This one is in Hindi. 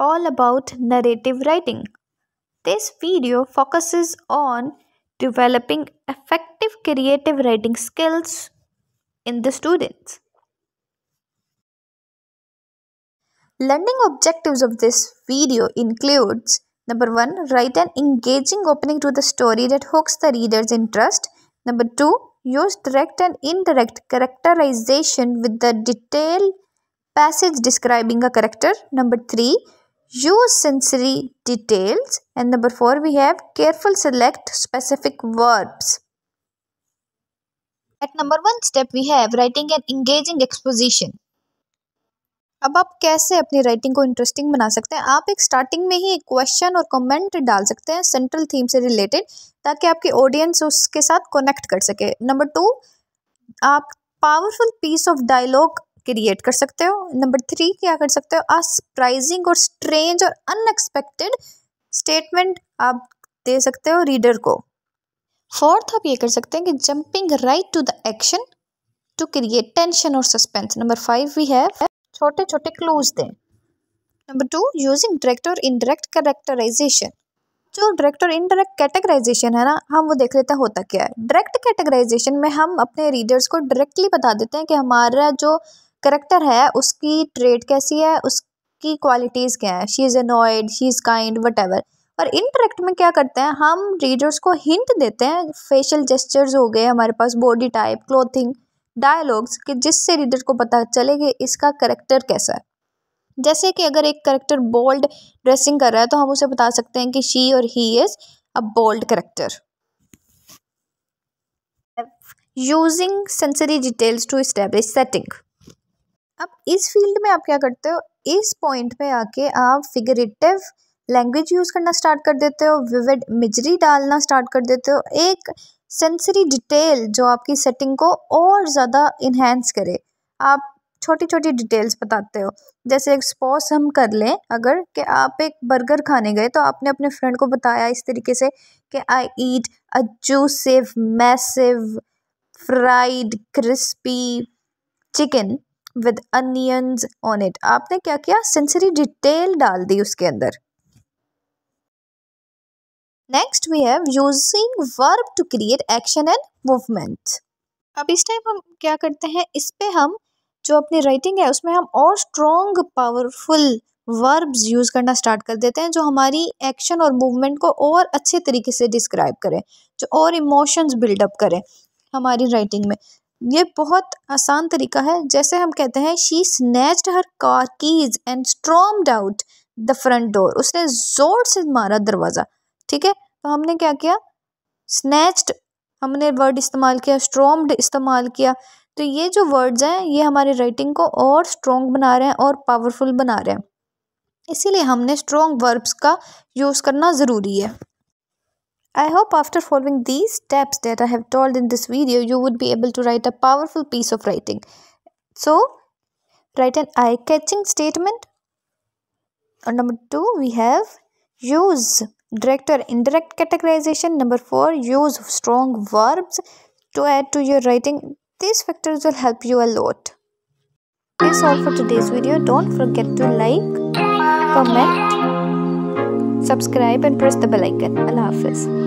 all about narrative writing. This video focuses on developing effective creative writing skills in the students. Learning objectives of this video includes Number 1. Write an engaging opening to the story that hooks the reader's interest. Number 2. Use direct and indirect characterization with the detailed passage describing a character. Number 3. use sensory details and number 4 we have careful select specific verbs at number 1 step we have writing an engaging exposition अब आप कैसे अपनी राइटिंग को इंटरेस्टिंग बना सकते हैं आप एक स्टार्टिंग में ही एक क्वेश्चन और कमेंट डाल सकते हैं सेंट्रल थीम से रिलेटेड ताकि आपके ऑडियंस उसके साथ कनेक्ट कर सके नंबर टू आप powerful piece of dialogue create कर सकते हो नंबर थ्री क्या कर सकते हो आ सरप्राइजिंग और स्ट्रेंज और अनएक्सपेक्टेड स्टेटमेंट आप दे सकते हो रीडर को फोर्थ आप ये कर सकते हैं कि jumping right to the action to create tension और suspense number five we have छोटे छोटे क्लोज दें नंबर टू यूजिंग डायरेक्ट और इनडायरेक्ट कैरेक्टराइजेशन जो डायरेक्ट और इनडायरेक्ट कैटेगराइजेशन है ना हम वो देख लेते हैं होता क्या है डायरेक्ट कैटेगराइजेशन में हम अपने रीडर्स को डायरेक्टली बता देते हैं कि हमारा जो करेक्टर है उसकी ट्रेड कैसी है उसकी क्वालिटीज़ क्या है she is annoyed she is kind whatever और इनडायरेक्ट में क्या करते हैं हम रीडर्स को हिंट देते हैं फेशियल जेस्चर्स हो गए हमारे पास बॉडी टाइप क्लोथिंग डायलॉग्स कि जिससे रीडर को पता चले कि इसका करेक्टर कैसा है जैसे कि अगर एक करेक्टर बोल्ड ड्रेसिंग कर रहा है तो हम उसे बता सकते हैं कि शी और he is a bold character using sensory details to establish setting अब इस फील्ड में आप क्या करते हो इस पॉइंट पे आके आप फिगरेटिव लैंग्वेज यूज़ करना स्टार्ट कर देते हो विविड मिजरी डालना स्टार्ट कर देते हो एक सेंसरी डिटेल जो आपकी सेटिंग को और ज़्यादा इन्हेंस करे आप छोटी छोटी डिटेल्स बताते हो जैसे एक स्पॉस हम कर लें अगर कि आप एक बर्गर खाने गए तो आपने अपने फ्रेंड को बताया इस तरीके से कि I eat a juicy massive fried crispy chicken with onions on it आपने क्या किया सेंसरी डिटेल डाल दी उसके अंदर next we have using verb to create action and movement अब इस टाइम हम क्या करते हैं इस पे हम जो अपनी राइटिंग है उसमें हम और स्ट्रॉन्ग पावरफुल वर्ब्स यूज़ करना स्टार्ट कर देते हैं जो हमारी एक्शन और मूवमेंट को और अच्छे तरीके से डिस्क्राइब करें जो और इमोशंस बिल्डअप करें हमारी राइटिंग में ये बहुत आसान तरीका है जैसे हम कहते हैं she snatched her car keys and stormed out the front door उसने जोर से मारा दरवाज़ा ठीक है तो हमने क्या किया स्नैच्ड हमने वर्ड इस्तेमाल किया स्ट्रॉम्ड इस्तेमाल किया तो ये जो वर्ड्स हैं ये हमारे राइटिंग को और स्ट्रॉन्ग बना रहे हैं और पावरफुल बना रहे हैं इसीलिए हमने स्ट्रॉन्ग वर्ब्स का यूज़ करना ज़रूरी है I hope after following these steps that I have told in this video, you would be able to write a powerful piece of writing. So, write an eye-catching statement. And number two, we have use direct or indirect categorization. Number four, use strong verbs to add to your writing. These factors will help you a lot. That's all for today's video. Don't forget to like, comment, subscribe and press the bell icon. Allah Hafiz.